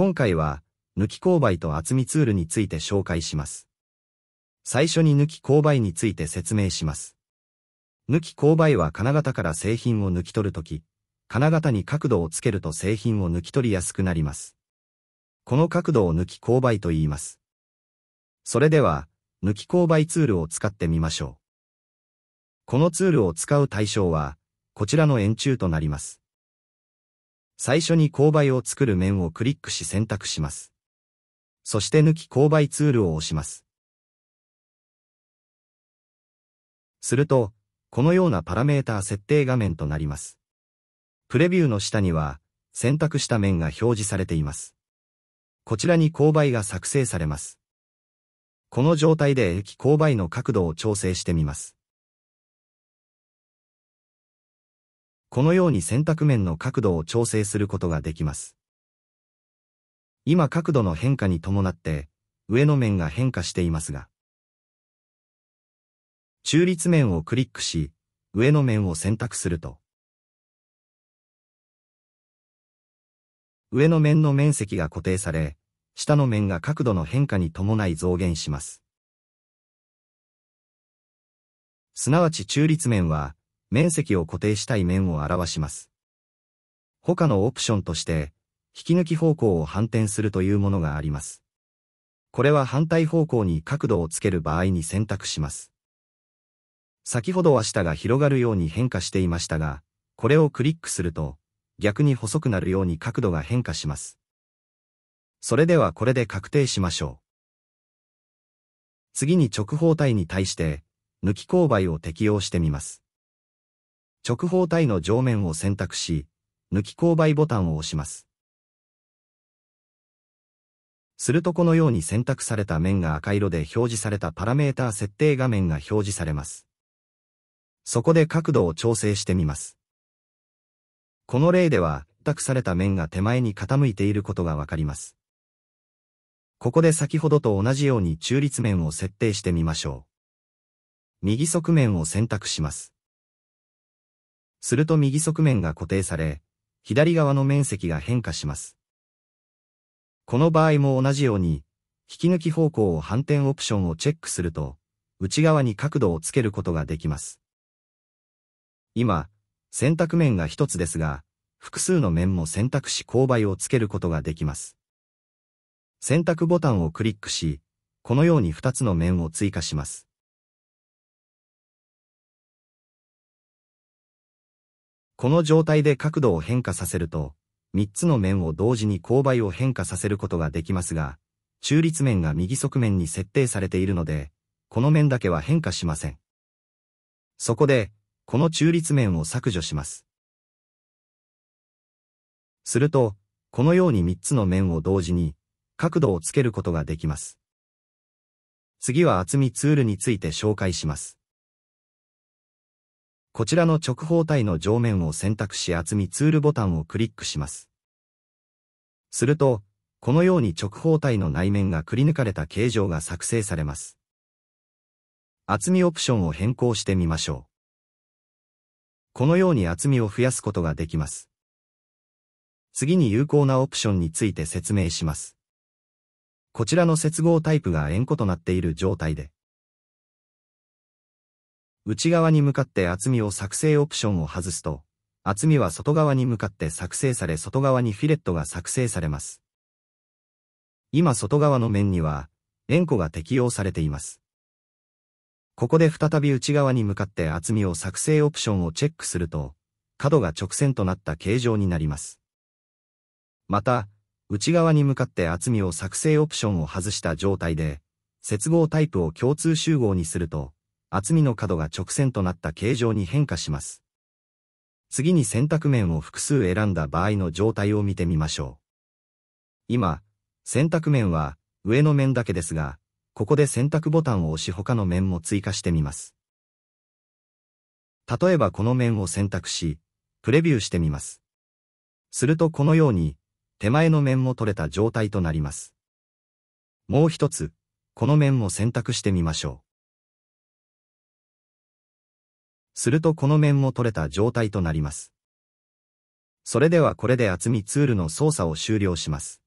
今回は、抜き勾配と厚みツールについて紹介します。最初に抜き勾配について説明します。抜き勾配は金型から製品を抜き取るとき、金型に角度をつけると製品を抜き取りやすくなります。この角度を抜き勾配と言います。それでは、抜き勾配ツールを使ってみましょう。このツールを使う対象は、こちらの円柱となります。最初に勾配を作る面をクリックし選択します。そして抜き勾配ツールを押します。すると、このようなパラメータ設定画面となります。プレビューの下には、選択した面が表示されています。こちらに勾配が作成されます。この状態で駅勾配の角度を調整してみます。このように選択面の角度を調整することができます。今角度の変化に伴って、上の面が変化していますが、中立面をクリックし、上の面を選択すると、上の面の面積が固定され、下の面が角度の変化に伴い増減します。すなわち中立面は、面積を固定したい面を表します。他のオプションとして、引き抜き方向を反転するというものがあります。これは反対方向に角度をつける場合に選択します。先ほどは下が広がるように変化していましたが、これをクリックすると、逆に細くなるように角度が変化します。それではこれで確定しましょう。次に直方体に対して、抜き勾配を適用してみます。直方体の上面を選択し、抜き勾配ボタンを押します。するとこのように選択された面が赤色で表示されたパラメータ設定画面が表示されます。そこで角度を調整してみます。この例では、託された面が手前に傾いていることがわかります。ここで先ほどと同じように中立面を設定してみましょう。右側面を選択します。すると右側面が固定され、左側の面積が変化します。この場合も同じように、引き抜き方向を反転オプションをチェックすると、内側に角度をつけることができます。今、選択面が一つですが、複数の面も選択し勾配をつけることができます。選択ボタンをクリックし、このように2つの面を追加します。この状態で角度を変化させると、3つの面を同時に勾配を変化させることができますが、中立面が右側面に設定されているので、この面だけは変化しません。そこで、この中立面を削除します。すると、このように3つの面を同時に、角度をつけることができます。次は厚みツールについて紹介します。こちらの直方体の上面を選択し厚みツールボタンをクリックします。すると、このように直方体の内面がくり抜かれた形状が作成されます。厚みオプションを変更してみましょう。このように厚みを増やすことができます。次に有効なオプションについて説明します。こちらの接合タイプが円弧となっている状態で、内側に向かって厚みを作成オプションを外すと、厚みは外側に向かって作成され外側にフィレットが作成されます。今外側の面には、円弧が適用されています。ここで再び内側に向かって厚みを作成オプションをチェックすると、角が直線となった形状になります。また、内側に向かって厚みを作成オプションを外した状態で、接合タイプを共通集合にすると、厚みの角が直線となった形状に変化します。次に選択面を複数選んだ場合の状態を見てみましょう。今、選択面は上の面だけですが、ここで選択ボタンを押し他の面も追加してみます。例えばこの面を選択し、プレビューしてみます。するとこのように、手前の面も取れた状態となります。もう一つ、この面も選択してみましょう。するとこの面も取れた状態となります。それではこれで厚みツールの操作を終了します。